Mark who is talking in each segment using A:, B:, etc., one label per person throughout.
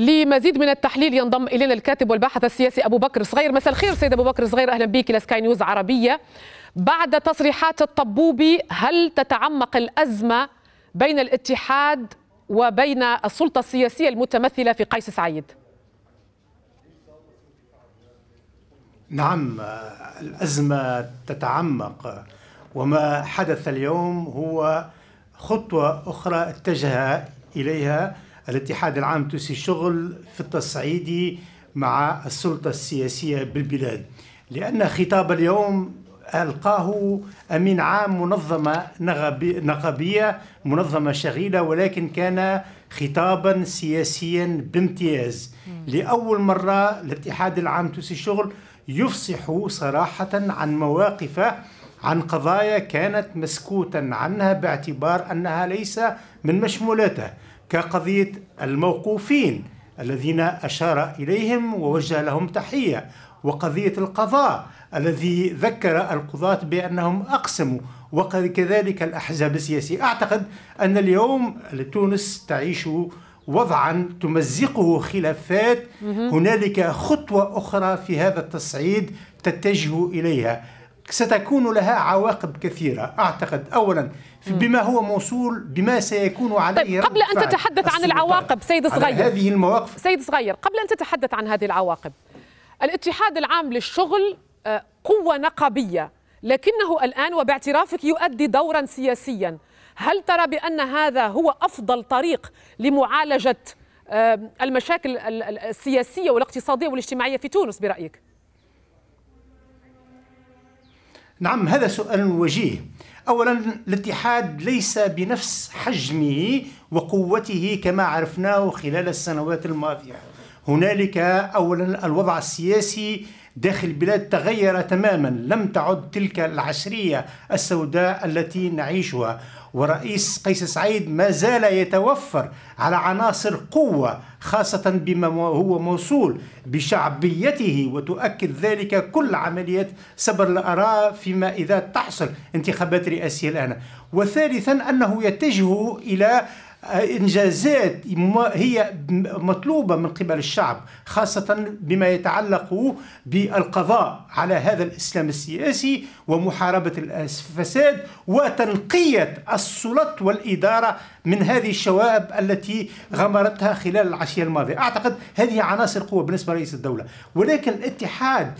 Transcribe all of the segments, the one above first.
A: لمزيد من التحليل ينضم الينا الكاتب والباحث السياسي ابو بكر صغير مساء الخير سيد ابو بكر صغير اهلا بك الى سكاي نيوز عربيه بعد تصريحات الطبوبي هل تتعمق الازمه بين الاتحاد وبين السلطه السياسيه المتمثله في قيس سعيد
B: نعم الازمه تتعمق وما حدث اليوم هو خطوه اخرى اتجه اليها الاتحاد العام التونسي الشغل في التصعيد مع السلطة السياسية بالبلاد لأن خطاب اليوم ألقاه أمين عام منظمة نقابية منظمة شغيلة ولكن كان خطابا سياسيا بامتياز لأول مرة الاتحاد العام التونسي الشغل يفصح صراحة عن مواقفه عن قضايا كانت مسكوتا عنها باعتبار أنها ليس من مشمولاته كقضية الموقوفين الذين أشار إليهم ووجه لهم تحية وقضية القضاء الذي ذكر القضاة بأنهم أقسموا وكذلك الأحزاب السياسية أعتقد أن اليوم تونس تعيش وضعا تمزقه خلافات هنالك خطوة أخرى في هذا التصعيد تتجه إليها ستكون لها عواقب كثيرة أعتقد أولا بما هو موصول بما سيكون طيب، عليه طيب قبل أن تتحدث عن العواقب سيد صغير هذه المواقف
A: سيد صغير قبل أن تتحدث عن هذه العواقب الاتحاد العام للشغل آه، قوة نقابية لكنه الآن وباعترافك يؤدي دورا سياسيا هل ترى بأن هذا هو أفضل طريق لمعالجة المشاكل السياسية والاقتصادية والاجتماعية في تونس برأيك؟
B: نعم هذا سؤال وجيه اولا الاتحاد ليس بنفس حجمه وقوته كما عرفناه خلال السنوات الماضيه هنالك اولا الوضع السياسي داخل البلاد تغير تماما لم تعد تلك العشريه السوداء التي نعيشها ورئيس قيس سعيد ما زال يتوفر على عناصر قوة خاصة بما هو موصول بشعبيته وتؤكد ذلك كل عمليات سبر الآراء فيما إذا تحصل انتخابات رئاسية الآن وثالثا أنه يتجه إلى إنجازات هي مطلوبة من قبل الشعب خاصة بما يتعلق بالقضاء على هذا الإسلام السياسي ومحاربة الفساد وتنقية السلطة والإدارة من هذه الشوائب التي غمرتها خلال العشية الماضية أعتقد هذه عناصر قوة بالنسبة لرئيس الدولة ولكن الاتحاد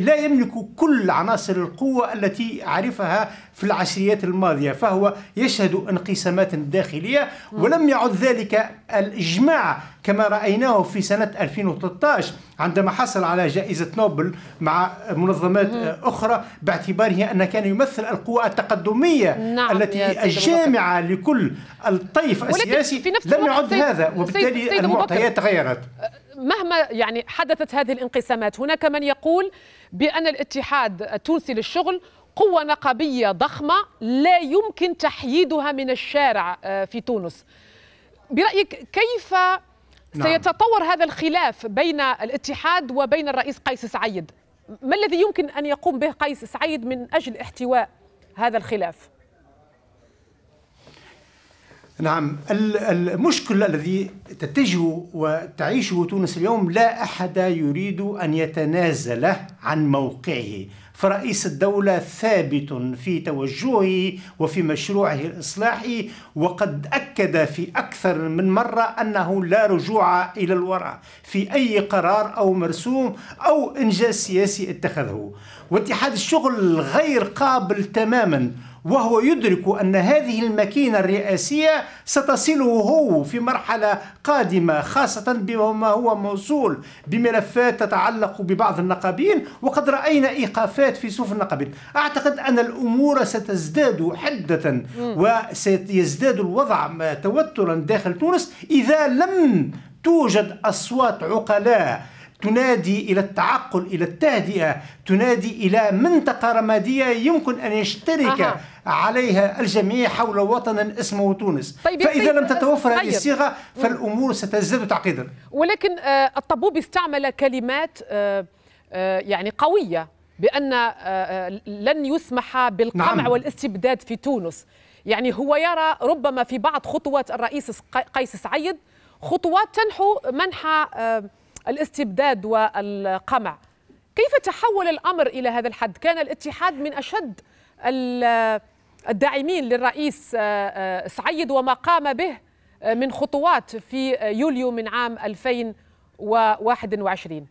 B: لا يملك كل عناصر القوة التي عرفها في العشريات الماضية فهو يشهد انقسامات داخلية ولم يعد ذلك الإجماع كما رأيناه في سنة 2013 عندما حصل على جائزة نوبل مع منظمات أخرى باعتباره أن كان يمثل القوى التقدمية نعم التي الجامعة لكل الطيف السياسي في نفس لم يعد هذا وبالتالي المعطيات تغيرت
A: أه، مهما يعني حدثت هذه الانقسامات هناك من يقول بأن الاتحاد التونسي للشغل قوة نقابية ضخمة لا يمكن تحييدها من الشارع آه، في تونس برأيك كيف نعم. سيتطور هذا الخلاف بين الاتحاد وبين الرئيس قيس سعيد ما الذي يمكن أن يقوم به قيس سعيد من أجل احتواء هذا الخلاف
B: نعم المشكل الذي تتجه وتعيشه تونس اليوم لا أحد يريد أن يتنازل عن موقعه فرئيس الدولة ثابت في توجهه وفي مشروعه الإصلاحي وقد أكد في أكثر من مرة أنه لا رجوع إلى الوراء في أي قرار أو مرسوم أو إنجاز سياسي اتخذه واتحاد الشغل غير قابل تماما وهو يدرك أن هذه الماكينة الرئاسية ستصله هو في مرحلة قادمة خاصة بما هو موصول بملفات تتعلق ببعض النقابين وقد رأينا إيقافات في سوف النقابين أعتقد أن الأمور ستزداد حدة وسيزداد الوضع توترا داخل تونس إذا لم توجد أصوات عقلاء تنادي إلى التعقل إلى التهدئة تنادي إلى منطقة رمادية يمكن أن يشترك أه. عليها الجميع حول وطن اسمه تونس طيب فإذا لم تتوفر هذه الصيغة فالأمور ستزداد تعقيدا
A: ولكن آه، الطبوب استعمل كلمات آه، آه، يعني قوية بأن لن يسمح بالقمع نعم. والاستبداد في تونس يعني هو يرى ربما في بعض خطوات الرئيس قيس سعيد خطوات تنحو منحى الاستبداد والقمع كيف تحول الأمر إلى هذا الحد؟ كان الاتحاد من أشد الداعمين للرئيس آه، آه، سعيد وما قام به آه، من خطوات في يوليو من عام 2021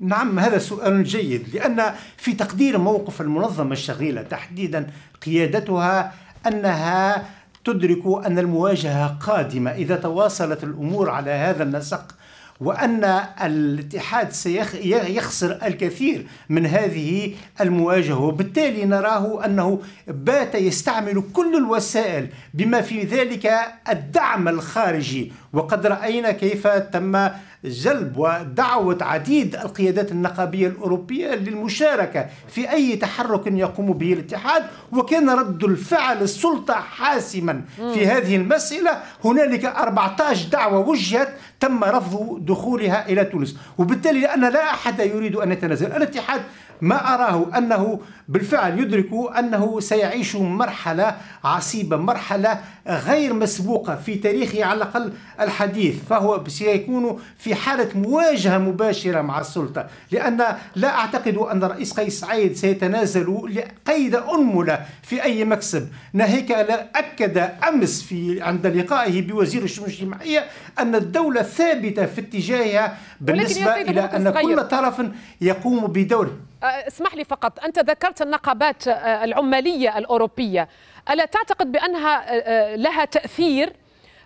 B: نعم هذا سؤال جيد لأن في تقدير موقف المنظمة الشغيلة تحديدا قيادتها أنها تدرك أن المواجهة قادمة إذا تواصلت الأمور على هذا النسق وأن الاتحاد سيخسر الكثير من هذه المواجهة وبالتالي نراه أنه بات يستعمل كل الوسائل بما في ذلك الدعم الخارجي وقد راينا كيف تم جلب ودعوه عديد القيادات النقابيه الاوروبيه للمشاركه في اي تحرك يقوم به الاتحاد وكان رد الفعل السلطه حاسما في هذه المساله هنالك 14 دعوه وجهت تم رفض دخولها الى تونس وبالتالي لان لا احد يريد ان يتنازل الاتحاد ما أراه أنه بالفعل يدرك أنه سيعيش مرحلة عصيبة مرحلة غير مسبوقة في تاريخه على الأقل الحديث فهو سيكون في حالة مواجهة مباشرة مع السلطة لأن لا أعتقد أن رئيس قيس سعيد سيتنازل قيد أنملة في أي مكسب ناهيك أكد أمس في عند لقائه بوزير الشؤون الاجتماعية أن الدولة ثابتة في اتجاهها بالنسبة إلى أن كل طرف يقوم بدوره
A: اسمح لي فقط أنت ذكرت النقابات العمالية الأوروبية ألا تعتقد بأنها لها تأثير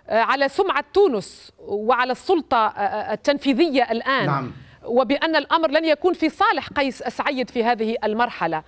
A: آه، على سمعة تونس وعلى السلطة آه، آه، التنفيذية الآن نعم. وبأن الأمر لن يكون في صالح قيس السعيد في هذه المرحلة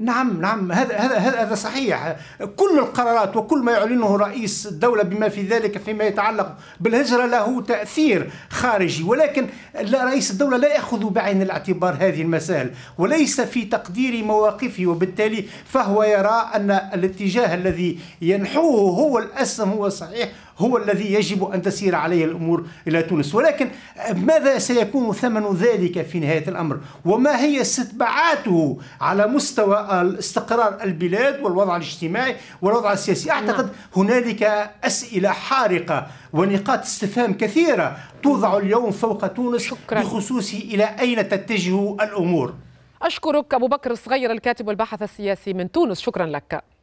B: نعم نعم هذا هذا هذا صحيح كل القرارات وكل ما يعلنه رئيس الدولة بما في ذلك فيما يتعلق بالهجرة له تأثير خارجي ولكن لا رئيس الدولة لا يأخذ بعين الاعتبار هذه المسائل وليس في تقدير مواقفه وبالتالي فهو يرى أن الاتجاه الذي ينحوه هو الأسهم هو الصحيح هو الذي يجب أن تسير عليه الأمور إلى تونس ولكن ماذا سيكون ثمن ذلك في نهاية الأمر وما هي استتبعاته على مستوى استقرار البلاد والوضع الاجتماعي والوضع السياسي نعم. أعتقد هنالك أسئلة حارقة ونقاط استفهام كثيرة توضع اليوم فوق تونس بخصوص إلى أين تتجه الأمور
A: أشكرك أبو بكر الصغير الكاتب والباحث السياسي من تونس شكرا لك